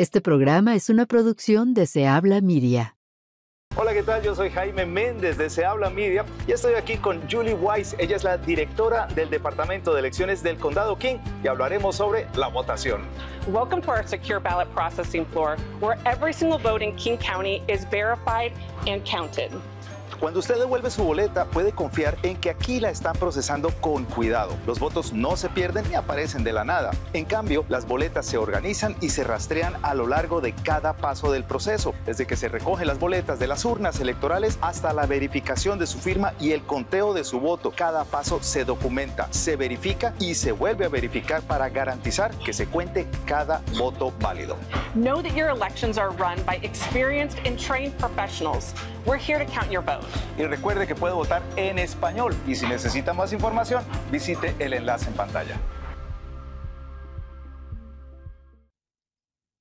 Este programa es una producción de Se Habla Media. Hola, ¿qué tal? Yo soy Jaime Méndez de Se Habla Media y estoy aquí con Julie Weiss. Ella es la directora del Departamento de Elecciones del Condado King y hablaremos sobre la votación. Welcome to our secure ballot processing floor, where every single vote in King County is verified and counted. Cuando usted devuelve su boleta, puede confiar en que aquí la están procesando con cuidado. Los votos no se pierden ni aparecen de la nada. En cambio, las boletas se organizan y se rastrean a lo largo de cada paso del proceso, desde que se recogen las boletas de las urnas electorales hasta la verificación de su firma y el conteo de su voto. Cada paso se documenta, se verifica y se vuelve a verificar para garantizar que se cuente cada voto válido. Know that your elections are run by experienced and trained professionals. We're here to count your Y recuerde que puede votar en español y si necesita más información, visite el enlace en pantalla.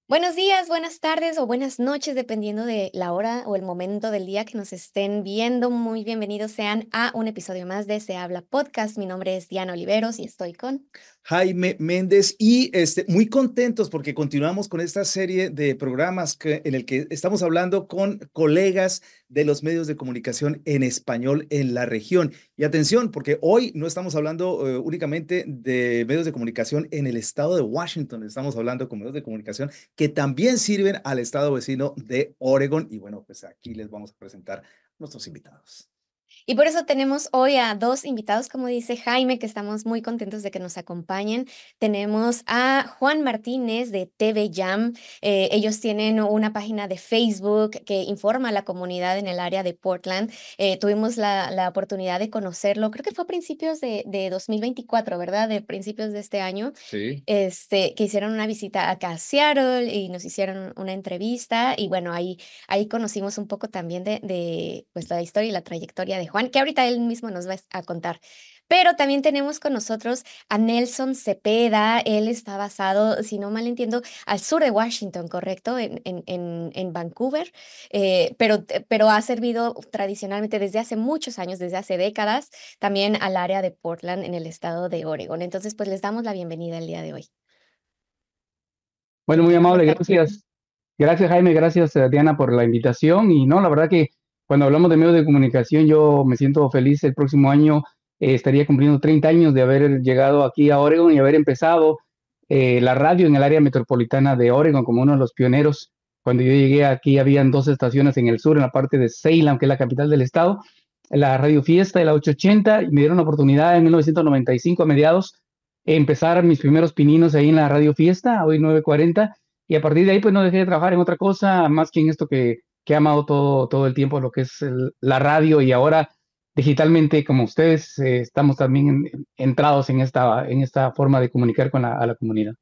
Buenos días, buenas tardes o buenas noches, dependiendo de la hora o el momento del día que nos estén viendo. Muy bienvenidos sean a un episodio más de Se Habla Podcast. Mi nombre es Diana Oliveros y estoy con Jaime Méndez y este, muy contentos porque continuamos con esta serie de programas que, en el que estamos hablando con colegas de los medios de comunicación en español en la región. Y atención, porque hoy no estamos hablando eh, únicamente de medios de comunicación en el estado de Washington, estamos hablando con medios de comunicación que también sirven al estado vecino de Oregon. Y bueno, pues aquí les vamos a presentar a nuestros invitados. Y por eso tenemos hoy a dos invitados, como dice Jaime, que estamos muy contentos de que nos acompañen. Tenemos a Juan Martínez de TV Jam. Eh, ellos tienen una página de Facebook que informa a la comunidad en el área de Portland. Eh, tuvimos la, oportunidad de conocerlo, creo que fue a principios de, 2024, ¿verdad? De principios de este año. Sí. Este, que hicieron una visita acá a Seattle y nos hicieron una entrevista. Y bueno, ahí, ahí conocimos un poco también de, de pues, la historia y la trayectoria de Juan que ahorita él mismo nos va a contar. Pero también tenemos con nosotros a Nelson Cepeda. Él está basado, si no mal entiendo, al sur de Washington, ¿correcto? En, en, en Vancouver, eh, pero, pero ha servido tradicionalmente desde hace muchos años, desde hace décadas, también al área de Portland en el estado de Oregon. Entonces, pues les damos la bienvenida el día de hoy. Bueno, muy amable, gracias. Gracias Jaime, gracias eh, Diana por la invitación y no, la verdad que cuando hablamos de medios de comunicación, yo me siento feliz. El próximo año eh, estaría cumpliendo 30 años de haber llegado aquí a Oregon y haber empezado eh, la radio en el área metropolitana de Oregon como uno de los pioneros. Cuando yo llegué aquí habían dos estaciones en el sur, en la parte de Salem, que es la capital del estado, la Radio Fiesta de la 880, y me dieron la oportunidad en 1995 a mediados de empezar mis primeros pininos ahí en la Radio Fiesta, hoy 940, y a partir de ahí pues no dejé de trabajar en otra cosa más que en esto que que ha amado todo, todo el tiempo lo que es la radio y ahora digitalmente como ustedes eh, estamos también entrados en esta, en esta forma de comunicar con la comunidad.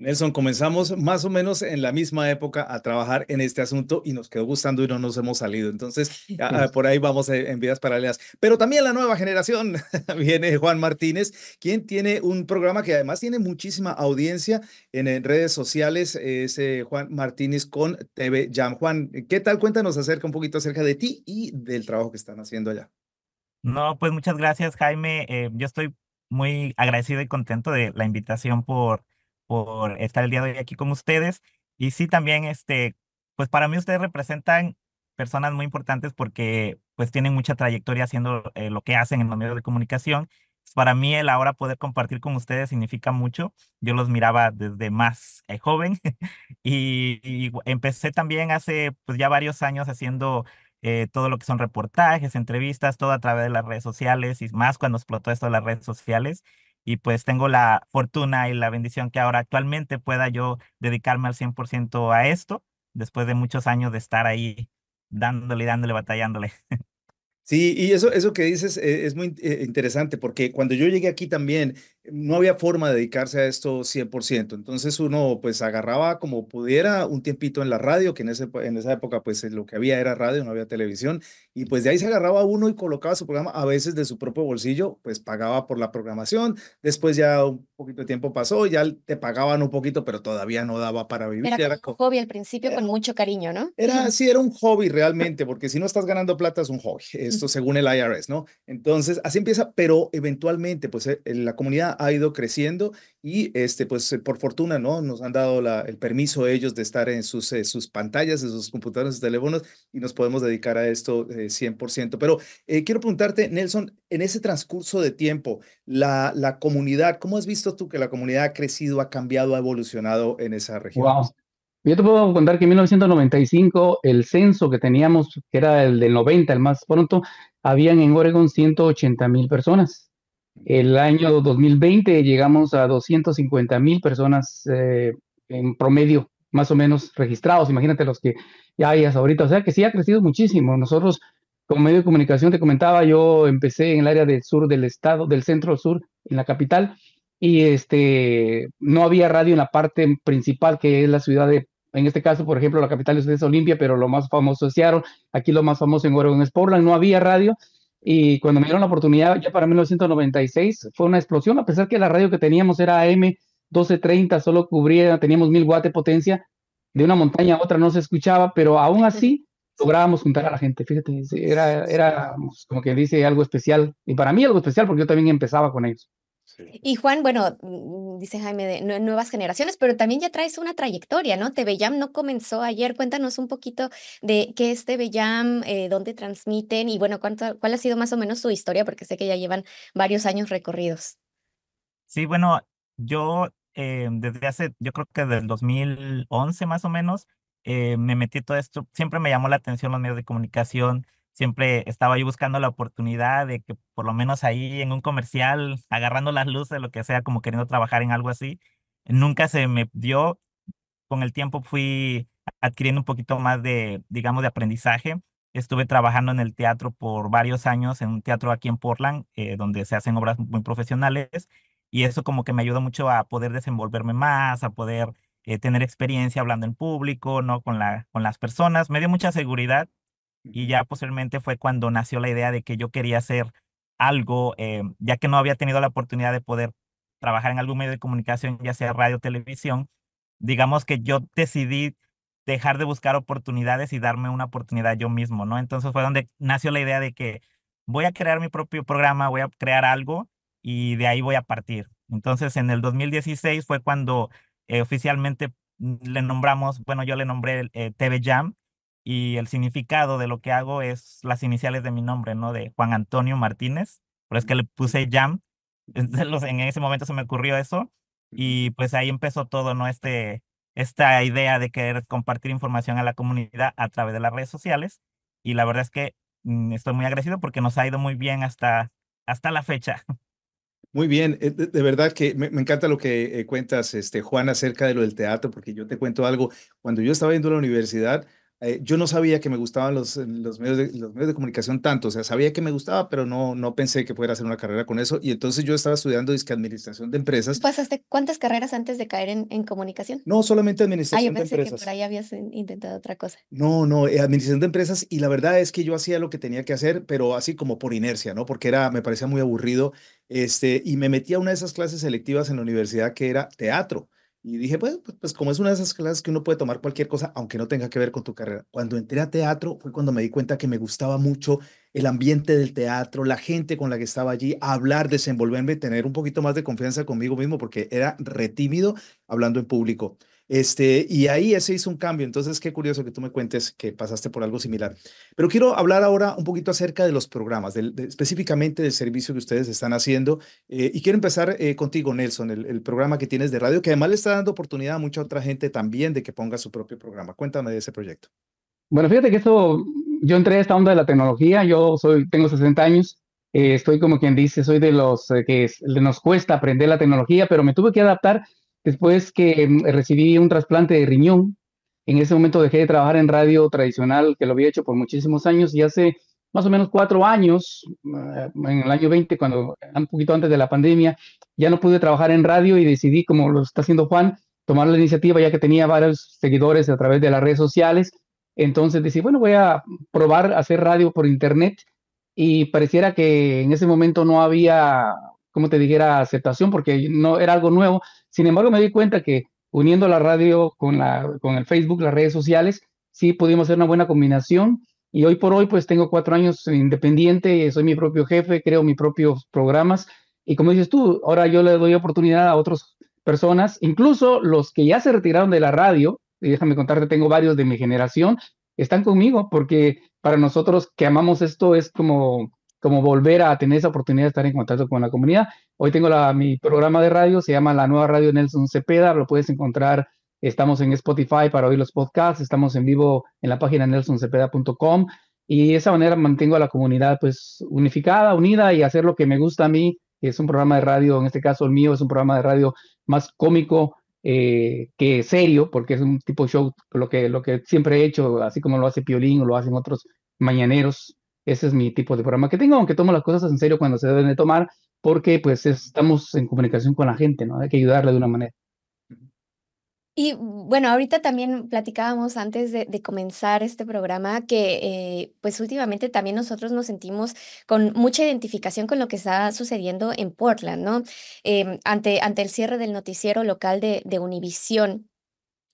Nelson, comenzamos más o menos en la misma época a trabajar en este asunto y nos quedó gustando y no nos hemos salido. Entonces, por ahí vamos en vidas paralelas. Pero también la nueva generación viene Juan Martínez, quien tiene un programa que además tiene muchísima audiencia en, redes sociales. Es eh, Juan Martínez con TV Jam. Juan, ¿qué tal? Cuéntanos acerca un poquito acerca de ti y del trabajo que están haciendo allá. No, pues muchas gracias, Jaime. Eh, yo estoy muy agradecido y contento de la invitación por por estar el día de hoy aquí con ustedes. Y sí, también, este, pues para mí ustedes representan personas muy importantes porque pues tienen mucha trayectoria haciendo eh, lo que hacen en los medios de comunicación. Para mí el ahora poder compartir con ustedes significa mucho. Yo los miraba desde más eh, joven y, empecé también hace pues ya varios años haciendo eh, todo lo que son reportajes, entrevistas, todo a través de las redes sociales y más cuando explotó esto de las redes sociales y pues tengo la fortuna y la bendición que ahora actualmente pueda yo dedicarme al 100% a esto, después de muchos años de estar ahí dándole, dándole, batallándole. Sí, y eso, eso que dices eh, es muy eh, interesante porque cuando yo llegué aquí también no había forma de dedicarse a esto 100%. Entonces uno pues agarraba como pudiera un tiempito en la radio, que en, ese, en esa época pues lo que había era radio, no había televisión, y pues de ahí se agarraba uno y colocaba su programa a veces de su propio bolsillo, pues pagaba por la programación, después ya un poquito de tiempo pasó, ya te pagaban un poquito, pero todavía no daba para vivir. Era, un hobby al principio eh, con mucho cariño, ¿no? Era, sí, era un hobby realmente, porque si no estás ganando plata es un hobby, esto según el IRS, ¿no? Entonces así empieza, pero eventualmente pues eh, la comunidad ha ido creciendo y este, pues por fortuna, ¿no? Nos han dado la, el permiso ellos de estar en sus, eh, sus pantallas, en sus computadoras, sus teléfonos y nos podemos dedicar a esto 100%. Eh, Pero eh, quiero preguntarte, Nelson, en ese transcurso de tiempo, la, la comunidad, ¿cómo has visto tú que la comunidad ha crecido, ha cambiado, ha evolucionado en esa región? Wow. Yo te puedo contar que en 1995 el censo que teníamos, que era el del 90, el más pronto, habían en Oregon 180 mil personas. El año 2020 llegamos a 250 mil personas eh, en promedio, más o menos registrados. Imagínate los que ya hay hasta ahorita. O sea que sí ha crecido muchísimo. Nosotros, como medio de comunicación, te comentaba, yo empecé en el área del sur del estado, del centro sur, en la capital, y este, no había radio en la parte principal, que es la ciudad de en este caso, por ejemplo, la capital es Olimpia, pero lo más famoso es Seattle. Aquí lo más famoso en Oregon es Portland. No había radio y cuando me dieron la oportunidad, ya para 1996, fue una explosión, a pesar que la radio que teníamos era AM 1230, solo cubría, teníamos 1000 watts de potencia, de una montaña a otra no se escuchaba, pero aún así lográbamos juntar a la gente. Fíjate, era, era como que dice algo especial, y para mí algo especial porque yo también empezaba con ellos. Y Juan, bueno, mm, dice Jaime, de nuevas generaciones, pero también ya traes una trayectoria, ¿no? Jam no comenzó ayer. Cuéntanos un poquito de qué es TVYAM, eh, dónde transmiten y, bueno, cuál ha sido más o menos su historia, porque sé que ya llevan varios años recorridos. Sí, bueno, yo eh, desde hace, yo creo que del 2011 más o menos, eh, me metí todo esto. Siempre me llamó la atención los medios de comunicación siempre estaba yo buscando la oportunidad de que por lo menos ahí en un comercial, agarrando las luces, lo que sea, como queriendo trabajar en algo así, nunca se me dio. Con el tiempo fui adquiriendo un poquito más de, digamos, de aprendizaje. Estuve trabajando en el teatro por varios años, en un teatro aquí en Portland, eh, donde se hacen obras muy profesionales, y eso como que me ayudó mucho a poder desenvolverme más, a poder eh, tener experiencia hablando en público, ¿no? Con, la, con las personas. Me dio mucha seguridad y ya posiblemente fue cuando nació la idea de que yo quería hacer algo, eh, ya que no había tenido la oportunidad de poder trabajar en algún medio de comunicación, ya sea radio, televisión. Digamos que yo decidí dejar de buscar oportunidades y darme una oportunidad yo mismo, ¿no? Entonces fue donde nació la idea de que voy a crear mi propio programa, voy a crear algo y de ahí voy a partir. Entonces en el 2016 fue cuando eh, oficialmente mm, le nombramos, bueno, yo le nombré eh, TV Jam y el significado de lo que hago es las iniciales de mi nombre, ¿no? De Juan Antonio Martínez, pero es que le puse Jam, en ese momento se me ocurrió eso y pues ahí empezó todo, ¿no? Este, esta idea de querer compartir información a la comunidad a través de las redes sociales y la verdad es que mm, estoy muy agradecido porque nos ha ido muy bien hasta, hasta la fecha. Muy bien, eh, de, verdad que me, encanta lo que eh, cuentas, este, Juan, acerca de lo del teatro, porque yo te cuento algo. Cuando yo estaba yendo a la universidad, eh, yo no sabía que me gustaban eh, los, medios de, los medios de comunicación tanto, o sea, sabía que me gustaba, pero no, no pensé que pudiera hacer una carrera con eso. Y entonces yo estaba estudiando administración de empresas. ¿Pasaste cuántas carreras antes de caer en, comunicación? No, solamente administración ah, yo pensé Que por ahí habías intentado otra cosa. No, no, eh, administración de empresas. Y la verdad es que yo hacía lo que tenía que hacer, pero así como por inercia, ¿no? Porque era, me parecía muy aburrido. Este, y me metí a una de esas clases selectivas en la universidad que era teatro. Y dije, pues, pues, pues, como es una de esas clases que uno puede tomar cualquier cosa, aunque no tenga que ver con tu carrera. Cuando entré a teatro fue cuando me di cuenta que me gustaba mucho el ambiente del teatro, la gente con la que estaba allí, hablar, desenvolverme, tener un poquito más de confianza conmigo mismo, porque era retímido hablando en público. Este, y ahí se hizo un cambio. Entonces, qué curioso que tú me cuentes que pasaste por algo similar. Pero quiero hablar ahora un poquito acerca de los programas, específicamente del servicio que ustedes están haciendo. Eh, y quiero empezar eh, contigo, Nelson, el, programa que tienes de radio, que además le está dando oportunidad a mucha otra gente también de que ponga su propio programa. Cuéntame de ese proyecto. Bueno, fíjate que esto, yo entré a esta onda de la tecnología, yo soy, tengo 60 años, eh, estoy como quien dice, soy de los que le nos cuesta aprender la tecnología, pero me tuve que adaptar Después que mm, recibí un trasplante de riñón, en ese momento dejé de trabajar en radio tradicional, que lo había hecho por muchísimos años, y hace más o menos cuatro años, ah, en el año 20, cuando un poquito antes de la pandemia, ya no pude trabajar en radio y decidí, como lo está haciendo Juan, tomar la iniciativa ya que tenía varios seguidores a través de las redes sociales. Entonces decidí, bueno, voy a probar hacer radio por internet y pareciera que en ese momento no había como te dijera, aceptación, porque no era algo nuevo. Sin embargo, me di cuenta que uniendo la radio con, la, con el Facebook, las redes sociales, sí pudimos hacer una buena combinación. Y hoy por hoy, pues tengo cuatro años independiente, soy mi propio jefe, creo mis propios programas. Y como dices tú, ahora yo le doy oportunidad a otras personas, incluso los que ya se retiraron de la radio, y déjame contarte, tengo varios de mi generación, están conmigo porque para nosotros que amamos esto es como como volver a tener esa oportunidad de estar en contacto con la comunidad. Hoy tengo la, mi programa de radio, se llama La Nueva Radio Nelson Cepeda, lo puedes encontrar, estamos en Spotify para oír los podcasts, estamos en vivo en la página nelsoncepeda.com y de esa manera mantengo a la comunidad pues unificada, unida y hacer lo que me gusta a mí, que es un programa de radio, en este caso el mío es un programa de radio más cómico, eh, que serio, porque es un tipo show, lo que, lo que siempre he hecho, así como lo hace Piolín o lo hacen otros mañaneros ese es mi tipo de programa que tengo, aunque tomo las cosas en serio cuando se deben de tomar, porque pues estamos en comunicación con la gente, ¿no? Hay que ayudarle de una manera. Y bueno, ahorita también platicábamos antes de, comenzar este programa que eh, pues últimamente también nosotros nos sentimos con mucha identificación con lo que está sucediendo en Portland, ¿no? Em, ante, ante el cierre del noticiero local de, de Univisión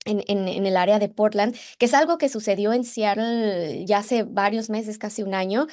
en, el área de Portland, que es algo que sucedió en Seattle ya hace varios meses, casi un año,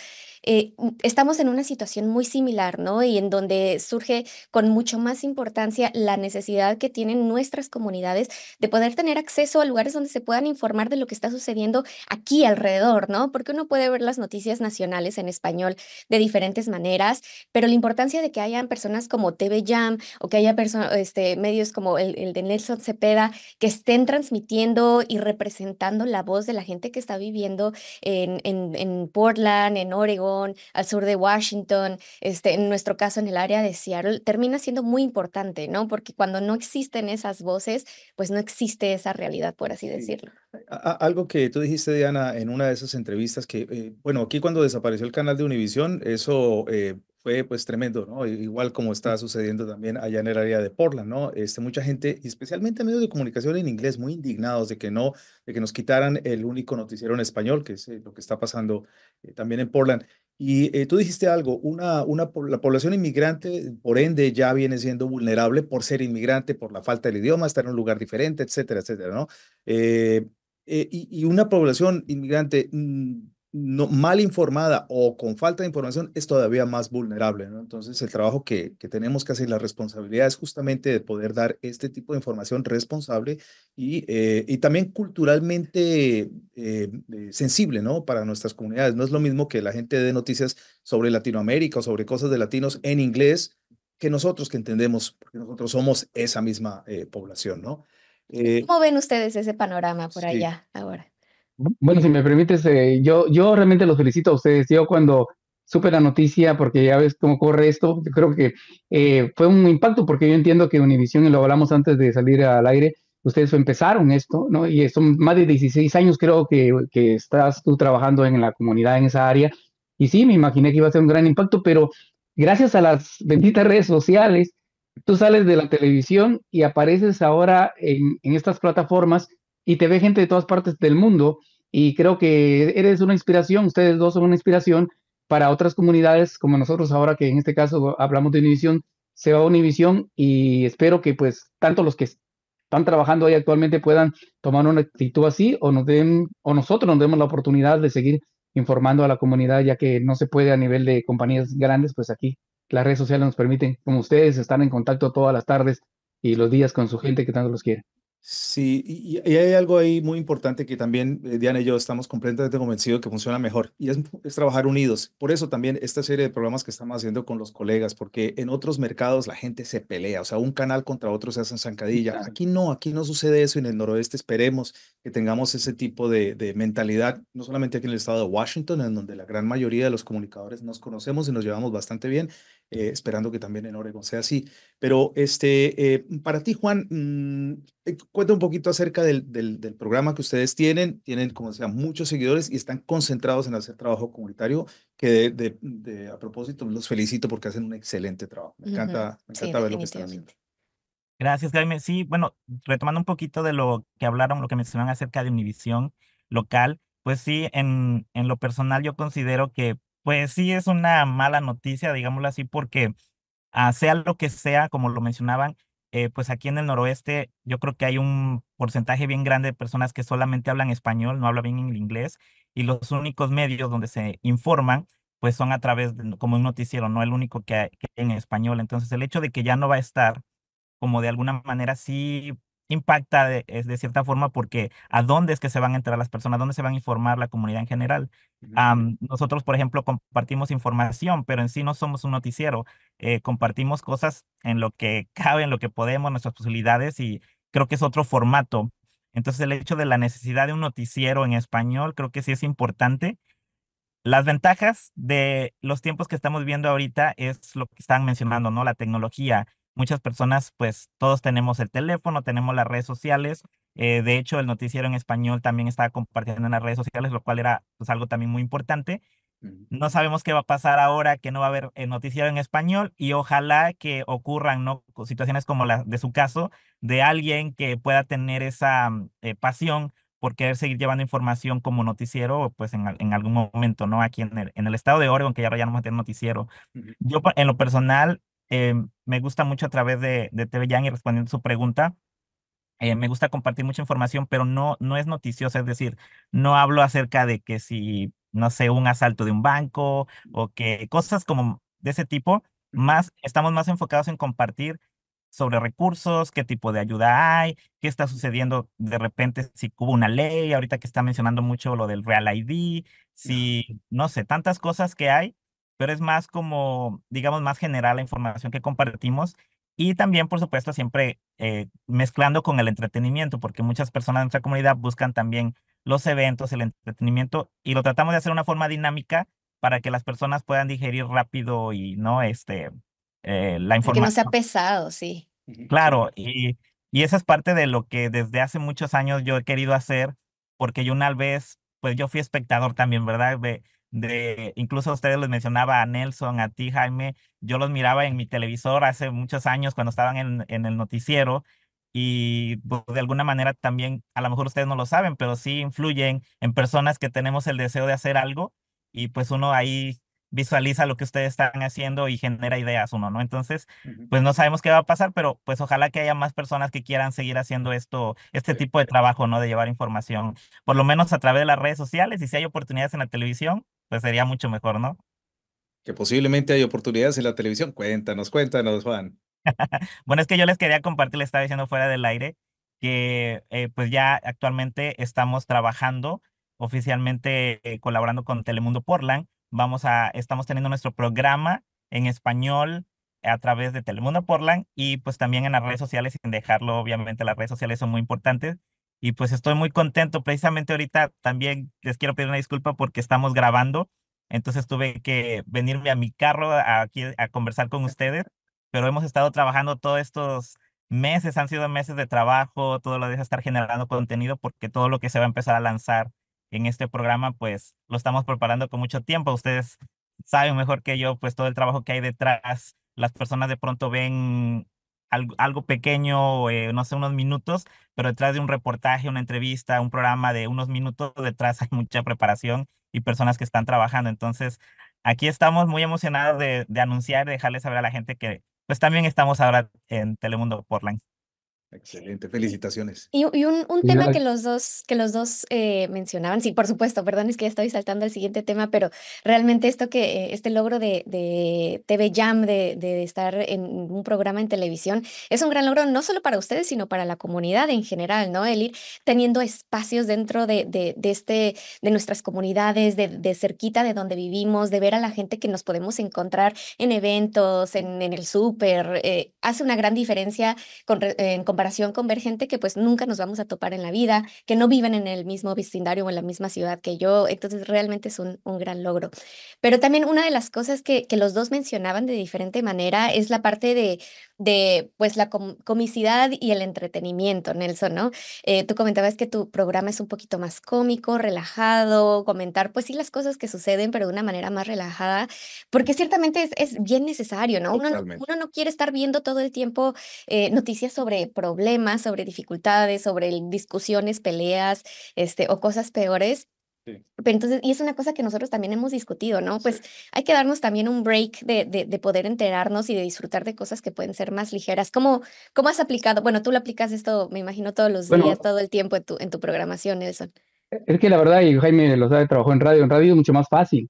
eh, mm, estamos en una situación muy similar, ¿no? Y en donde surge con mucho más importancia la necesidad que tienen nuestras comunidades de poder tener acceso a lugares donde se puedan informar de lo que está sucediendo aquí alrededor, ¿no? Porque uno puede ver las noticias nacionales en español de diferentes maneras, pero la importancia de que hayan personas como TV Jam o que haya este, medios como el, de Nelson Cepeda que estén transmitiendo y representando la voz de la gente que está viviendo en, en, en Portland, en Oregon al sur de Washington, este, en nuestro caso en el área de Seattle, termina siendo muy importante, ¿no? Porque cuando no existen esas voces, pues no existe esa realidad, por así decirlo. Algo que tú dijiste, Diana, en una de esas entrevistas que, eh, bueno, aquí cuando desapareció el canal de Univisión, eso eh, fue pues tremendo, ¿no? Igual como está sucediendo también allá en el área de Portland, ¿no? Este, mucha gente, especialmente medios de comunicación en inglés, muy indignados de que no, de que nos quitaran el único noticiero en español, que es eh, lo que está pasando también en Portland. Y eh, tú dijiste algo, una, una, la población inmigrante, por ende, ya viene siendo vulnerable por ser inmigrante, por la falta del idioma, estar en un lugar diferente, etcétera, etcétera, ¿no? Eh, eh, y, y, una población inmigrante mm, mal informada o con falta de información es todavía más vulnerable. Entonces, el trabajo que, que, tenemos que hacer, la responsabilidad es justamente de poder dar este tipo de información responsable y, eh, y también culturalmente eh, eh, sensible ¿no? para nuestras comunidades. No es lo mismo que la gente dé noticias sobre Latinoamérica o sobre cosas de latinos en inglés que nosotros que entendemos, porque nosotros somos esa misma población. ¿no? ¿Cómo ven ustedes ese panorama por allá ahora? Bueno, si me permites, eh, yo, yo realmente los felicito a ustedes. Yo cuando supe la noticia, porque ya ves cómo corre esto, yo creo que eh, fue un impacto, porque yo entiendo que Univision, y lo hablamos antes de salir al aire, ustedes empezaron esto, ¿no? Y son más de 16 años creo que, que estás tú trabajando en la comunidad, en esa área. Y sí, me imaginé que iba a ser un gran impacto, pero gracias a las benditas redes sociales, tú sales de la televisión y apareces ahora en, en estas plataformas y te ve gente de todas partes del mundo y creo que eres una inspiración, ustedes dos son una inspiración para otras comunidades como nosotros ahora que en este caso hablamos de Univision, se va a Univision y espero que pues tanto los que están trabajando ahí actualmente puedan tomar una actitud así o nos den o nosotros nos demos la oportunidad de seguir informando a la comunidad ya que no se puede a nivel de compañías grandes, pues aquí las redes sociales nos permiten, como ustedes, están en contacto todas las tardes y los días con su gente que tanto los quiere. Sí, y, hay algo ahí muy importante que también eh, Diana y yo estamos completamente convencidos que funciona mejor, y es, trabajar unidos. Por eso también esta serie de programas que estamos haciendo con los colegas, porque en otros mercados la gente se pelea, o sea, un canal contra otro se hacen zancadilla. Aquí no, aquí no sucede eso, y en el noroeste esperemos que tengamos ese tipo de, de mentalidad, no solamente aquí en el estado de Washington, en donde la gran mayoría de los comunicadores nos conocemos y nos llevamos bastante bien, eh, esperando que también en Oregon sea así. Pero este, eh, para ti, Juan, mm, eh, cuenta un poquito acerca del, del, programa que ustedes tienen. Tienen, como decía, muchos seguidores y están concentrados en hacer trabajo comunitario, que a propósito los felicito porque hacen un excelente trabajo. Me encanta, ver lo que están haciendo. Gracias, Jaime. Sí, bueno, retomando un poquito de lo que hablaron, lo que mencionaron acerca de Univisión local, pues sí, en, en lo personal yo considero que pues sí es una mala noticia, digámoslo así, porque ah, sea lo que sea, como lo mencionaban, eh, pues aquí en el noroeste yo creo que hay un porcentaje bien grande de personas que solamente hablan español, no hablan bien el inglés, y los únicos medios donde se informan, pues son a través, de, como un noticiero, no el único que que hay en español. Entonces el hecho de que ya no va a estar, como de alguna manera sí impacta de, de, cierta forma porque a dónde es que se van a entrar las personas, dónde se van a informar la comunidad en general. nosotros, por ejemplo, compartimos información, pero en sí no somos un noticiero. Eh, compartimos cosas en lo que cabe, en lo que podemos, nuestras posibilidades y creo que es otro formato. Entonces, el hecho de la necesidad de un noticiero en español creo que sí es importante. Las ventajas de los tiempos que estamos viendo ahorita es lo que están mencionando, ¿no? La tecnología, muchas personas, pues todos tenemos el teléfono, tenemos las redes sociales. Eh, de hecho, el noticiero en español también estaba compartiendo en las redes sociales, lo cual era pues, algo también muy importante. No sabemos qué va a pasar ahora, que no va a haber el noticiero en español y ojalá que ocurran ¿no? situaciones como la de su caso, de alguien que pueda tener esa mm, eh, pasión por querer seguir llevando información como noticiero, pues en, en algún momento, ¿no? Aquí en el, en el estado de Oregon, que ya, ya no a tener noticiero. Yo en lo personal Em, me gusta mucho a través de, de TV Yang y respondiendo su pregunta. Eh, me gusta compartir mucha información, pero no, no es noticiosa, es decir, no hablo acerca de que si, no sé, un asalto de un banco o que cosas como de ese tipo, más, estamos más enfocados en compartir sobre recursos, qué tipo de ayuda hay, qué está sucediendo de repente, si hubo una ley, ahorita que está mencionando mucho lo del Real ID, si, no sé, tantas cosas que hay es más como, digamos, más general la información que compartimos y también, por supuesto, siempre eh, mezclando con el entretenimiento, porque muchas personas en nuestra comunidad buscan también los eventos, el entretenimiento, y lo tratamos de hacer de una forma dinámica para que las personas puedan digerir rápido y no este, eh, la información. que no sea pesado, sí. Claro, y, y esa es parte de lo que desde hace muchos años yo he querido hacer, porque yo una vez, pues yo fui espectador también, ¿verdad? De, de, incluso a ustedes les mencionaba a Nelson, a ti Jaime, yo los miraba en mi televisor hace muchos años cuando estaban en, el noticiero y pues, de alguna manera también, a lo mejor ustedes no lo saben, pero sí influyen en personas que tenemos el deseo de hacer algo y pues uno ahí visualiza lo que ustedes están haciendo y genera ideas uno, ¿no? Entonces, pues no sabemos qué va a pasar, pero pues ojalá que haya más personas que quieran seguir haciendo esto, este tipo de trabajo, ¿no? De llevar información, por lo menos a través de las redes sociales y si hay oportunidades en la televisión, pues sería mucho mejor, ¿no? Que posiblemente hay oportunidades en la televisión. Cuéntanos, cuéntanos, Juan. bueno, es que yo les quería compartir, les estaba diciendo fuera del aire, que eh, pues ya actualmente estamos trabajando oficialmente eh, colaborando con Telemundo Portland Vamos a, estamos teniendo nuestro programa en español a través de Telemundo Portland y pues también en las redes sociales, sin dejarlo, obviamente las redes sociales son muy importantes. Y pues estoy muy contento, precisamente ahorita también les quiero pedir una disculpa porque estamos grabando, entonces tuve que venirme a mi carro aquí a conversar con ustedes, pero hemos estado trabajando todos estos meses, han sido meses de trabajo, todo lo de estar generando contenido porque todo lo que se va a empezar a lanzar en este programa, pues lo estamos preparando con mucho tiempo. Ustedes saben mejor que yo, pues todo el trabajo que hay detrás. Las personas de pronto ven algo, pequeño, eh, no sé, unos minutos, pero detrás de un reportaje, una entrevista, un programa de unos minutos, detrás hay mucha preparación y personas que están trabajando. Entonces, aquí estamos muy emocionados de, anunciar, de dejarles saber a la gente que pues también estamos ahora en Telemundo Portland. Excelente, felicitaciones. Y, un, un, tema que los dos, que los dos eh, mencionaban, sí, por supuesto, perdón, es que ya estoy saltando al siguiente tema, pero realmente esto que, este logro de, de TV Jam, de, de, estar en un programa en televisión, es un gran logro no solo para ustedes, sino para la comunidad en general, ¿no? El ir teniendo espacios dentro de, de, este, de nuestras comunidades, de, cerquita de donde vivimos, de ver a la gente que nos podemos encontrar en eventos, en, en el súper, eh, hace una gran diferencia en comparación convergente con que pues nunca nos vamos a topar en la vida, que no viven en el mismo vecindario o en la misma ciudad que yo. Entonces realmente es un, un gran logro. Pero también una de las cosas que, que los dos mencionaban de diferente manera es la parte de de pues la comicidad y el entretenimiento, Nelson, ¿no? Eh, tú comentabas que tu programa es un poquito más cómico, relajado, comentar pues sí las cosas que suceden, pero de una manera más relajada, porque ciertamente es, es bien necesario, ¿no? Uno, uno, no quiere estar viendo todo el tiempo eh, noticias sobre problemas, sobre dificultades, sobre discusiones, peleas, este, o cosas peores. Pero entonces, y es una cosa que nosotros también hemos discutido, ¿no? Pues hay que darnos también un break de, de, poder enterarnos y de disfrutar de cosas que pueden ser más ligeras. ¿Cómo, cómo has aplicado? Bueno, tú lo aplicas esto, me imagino, todos los días, todo el tiempo en tu, en tu programación, Nelson. E, es que la verdad, y Jaime lo sabe, trabajó en radio. En radio es mucho más fácil.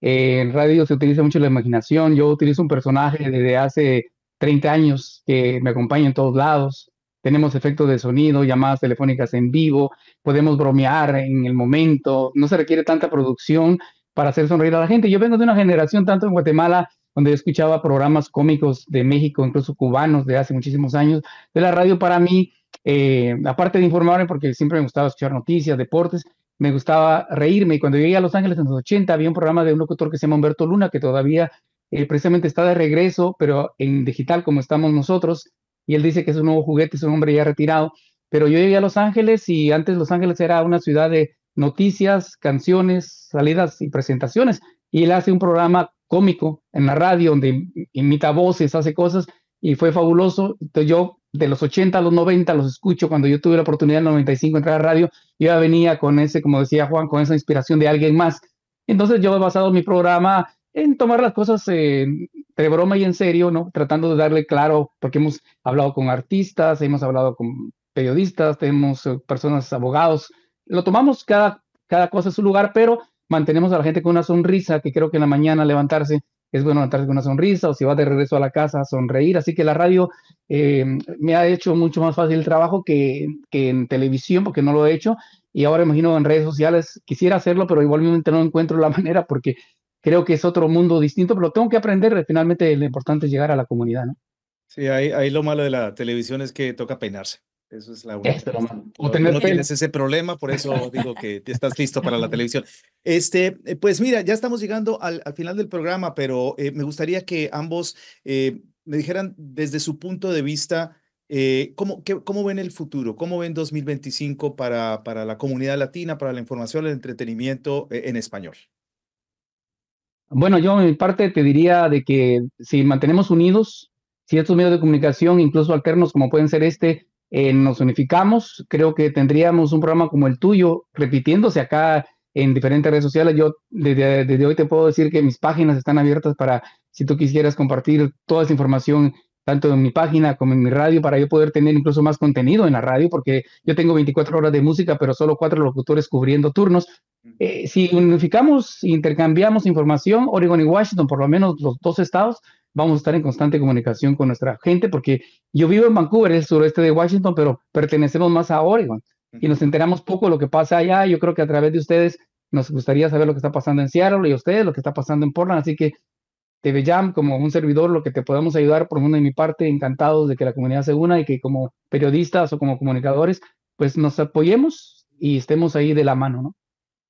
Eh, en radio se utiliza mucho la imaginación. Yo utilizo un personaje desde hace 30 años que me acompaña en todos lados tenemos efectos de sonido, llamadas telefónicas en vivo, podemos bromear en el momento, no se requiere tanta producción para hacer sonreír a la gente. Yo vengo de una generación, tanto en Guatemala, donde yo escuchaba programas cómicos de México, incluso cubanos de hace muchísimos años, de la radio para mí, eh, aparte de informarme, porque siempre me gustaba escuchar noticias, deportes, me gustaba reírme. Y cuando llegué a Los Ángeles en los 80, había un programa de un locutor que se llama Humberto Luna, que todavía eh, precisamente está de regreso, pero en digital como estamos nosotros, y él dice que es un nuevo juguete, es un hombre ya retirado. Pero yo llegué a Los Ángeles y antes Los Ángeles era una ciudad de noticias, canciones, salidas y presentaciones. Y él hace un programa cómico en la radio donde imita voces, hace cosas y fue fabuloso. Entonces yo de los 80 a los 90 los escucho cuando yo tuve la oportunidad en 95 de entrar a radio, yo ya venía con ese, como decía Juan, con esa inspiración de alguien más. Entonces yo he basado mi programa en tomar las cosas en... Eh, entre broma y en serio, ¿no? Tratando de darle claro, porque hemos hablado con artistas, hemos hablado con periodistas, tenemos eh, personas, abogados, lo tomamos cada, cada cosa a su lugar, pero mantenemos a la gente con una sonrisa, que creo que en la mañana levantarse es bueno levantarse con una sonrisa, o si va de regreso a la casa, sonreír. Así que la radio eh, me ha hecho mucho más fácil el trabajo que, que en televisión, porque no lo he hecho, y ahora imagino en redes sociales, quisiera hacerlo, pero igualmente no encuentro la manera porque creo que es otro mundo distinto, pero tengo que aprender. Finalmente, lo importante es llegar a la comunidad, ¿no? Sí, ahí, lo malo de la televisión es que toca peinarse. Eso es la única. no tienes ese problema, por eso digo que estás listo para la televisión. Este, eh, pues mira, ya estamos llegando al, final del programa, pero eh, me gustaría que ambos eh, me dijeran desde su punto de vista. ¿cómo, ven el futuro? ¿Cómo ven 2025 para, para la comunidad latina, para la información, el entretenimiento en español? Bueno, yo en mi parte te diría de que si mantenemos unidos, si medios de comunicación, incluso alternos como pueden ser este, eh, nos unificamos, creo que tendríamos un programa como el tuyo repitiéndose acá en diferentes redes sociales. Yo desde, desde hoy te puedo decir que mis páginas están abiertas para si tú quisieras compartir toda esa información tanto en mi página como en mi radio, para yo poder tener incluso más contenido en la radio, porque yo tengo 24 horas de música, pero solo cuatro locutores cubriendo turnos. Eh, si unificamos, intercambiamos información, Oregon y Washington, por lo menos los dos estados, vamos a estar en constante comunicación con nuestra gente, porque yo vivo en Vancouver, el sureste de Washington, pero pertenecemos más a Oregon y nos enteramos poco de lo que pasa allá. Yo creo que a través de ustedes nos gustaría saber lo que está pasando en Seattle y ustedes lo que está pasando en Portland, así que TV este, Jam, como un servidor, lo que te podamos ayudar por uno de mi parte, encantados de que la comunidad se una y que como periodistas o como comunicadores, pues nos apoyemos y estemos ahí de la mano, ¿no?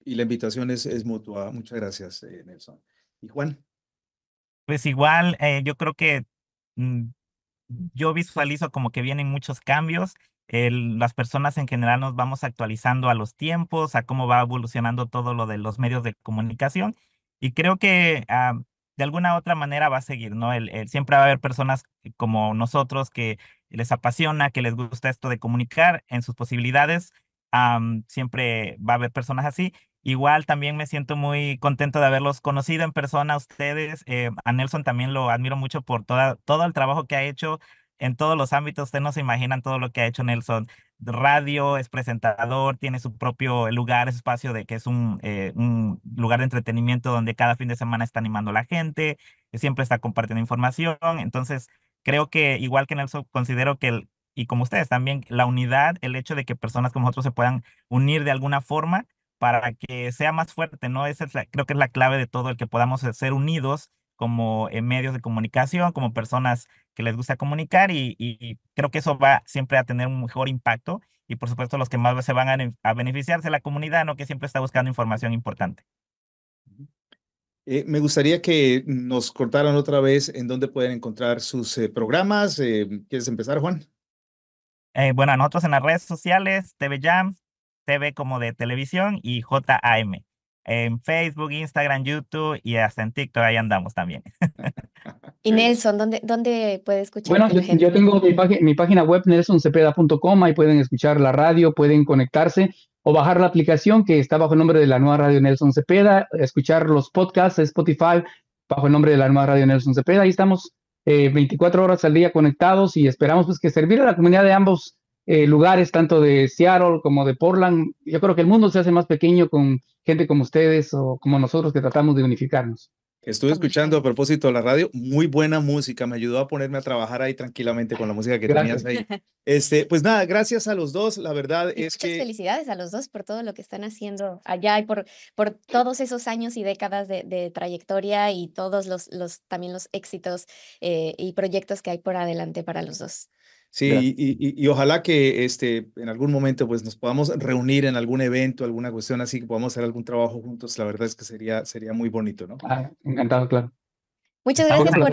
Y la invitación es, es mutua. Muchas gracias, eh, Nelson. ¿Y Juan? Pues igual, eh, yo creo que mm, yo visualizo como que vienen muchos cambios. las personas en general nos vamos actualizando a los tiempos, a cómo va evolucionando todo lo de los medios de comunicación. Y creo que ah, de alguna otra manera va a seguir, ¿no? El, siempre va a haber personas como nosotros que les apasiona, que les gusta esto de comunicar en sus posibilidades. siempre va a haber personas así. Igual también me siento muy contento de haberlos conocido en persona a ustedes. Eh, a Nelson también lo admiro mucho por toda, todo el trabajo que ha hecho en todos los ámbitos. Ustedes no se imaginan todo lo que ha hecho Nelson. Radio, es presentador, tiene su propio lugar, espacio de que es eh, un, lugar de entretenimiento donde cada fin de semana está animando a la gente, eh, siempre está compartiendo información. Entonces, creo que igual que Nelson, considero que, y como ustedes también, la unidad, el hecho de que personas como nosotros se puedan unir de alguna forma para que sea más fuerte, ¿no? creo que es la clave de todo, el que podamos eh, ser unidos como en medios de comunicación, como personas que les gusta comunicar y, creo que eso va siempre a tener un mejor impacto y por supuesto los que más se van a, beneficiarse beneficiarse la comunidad, ¿no? Que siempre está buscando información importante. Eh, me gustaría que nos cortaran otra vez en dónde pueden encontrar sus eh, programas. Eh, ¿Quieres empezar, Juan? bueno, nosotros en las redes sociales, TV Jam, TV como de televisión y JAM en Facebook, Instagram, YouTube y hasta en TikTok, ahí andamos también. y Nelson, ¿dónde, dónde puede escuchar? Bueno, yo, tengo mi, mi, página web, nelsoncepeda.com, ahí pueden escuchar la radio, pueden conectarse o bajar la aplicación que está bajo el nombre de la nueva radio Nelson Cepeda, escuchar los podcasts, Spotify, bajo el nombre de la nueva radio Nelson Cepeda, ahí estamos 24 eh, horas al día conectados y esperamos pues que servir a la comunidad de ambos eh, lugares, tanto de Seattle como de Portland. Yo creo que el mundo se hace más pequeño con gente como ustedes o como nosotros que tratamos de unificarnos. Estuve escuchando a propósito la radio, muy buena música, me ayudó a ponerme a trabajar ahí tranquilamente con la música que tenías ahí. Este, pues nada, gracias a los dos, la verdad es muchas que... felicidades a los dos por todo lo que están haciendo allá y por, por todos esos años y décadas de, trayectoria y todos los, los también los éxitos eh, y proyectos que hay por adelante para los dos. Sí, y, y, ojalá que este, en algún momento pues, nos podamos reunir en algún evento, alguna cuestión así, que podamos hacer algún trabajo juntos. La verdad es que sería, sería muy bonito, ¿no? Ah, encantado, claro. Muchas gracias por,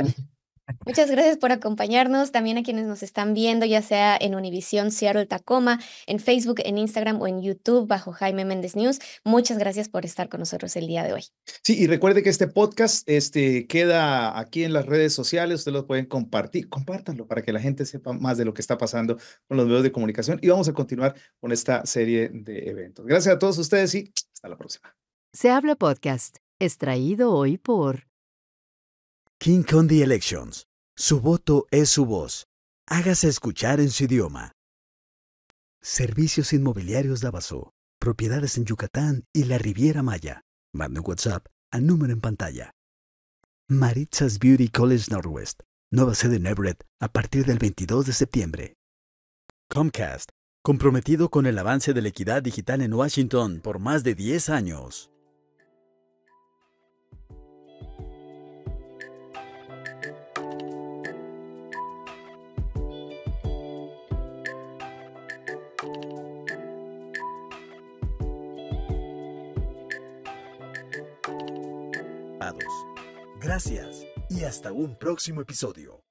Muchas gracias por acompañarnos, también a quienes nos están viendo, ya sea en Univisión Seattle Tacoma, en Facebook, en Instagram o en YouTube bajo Jaime Méndez News. Muchas gracias por estar con nosotros el día de hoy. Sí, y recuerde que este podcast este, queda aquí en las redes sociales, ustedes lo pueden compartir, compártanlo para que la gente sepa más de lo que está pasando con los medios de comunicación y vamos a continuar con esta serie de eventos. Gracias a todos ustedes y hasta la próxima. Se habla podcast, extraído hoy por... King Condi Elections. Su voto es su voz. Hágase escuchar en su idioma. Servicios Inmobiliarios Davaso. Propiedades en Yucatán y la Riviera Maya. Mande WhatsApp al número en pantalla. Maritzas Beauty College Northwest. Nueva sede en Everett a partir del 22 de septiembre. Comcast. Comprometido con el avance de la equidad digital en Washington por más de 10 años. Gracias y hasta un próximo episodio.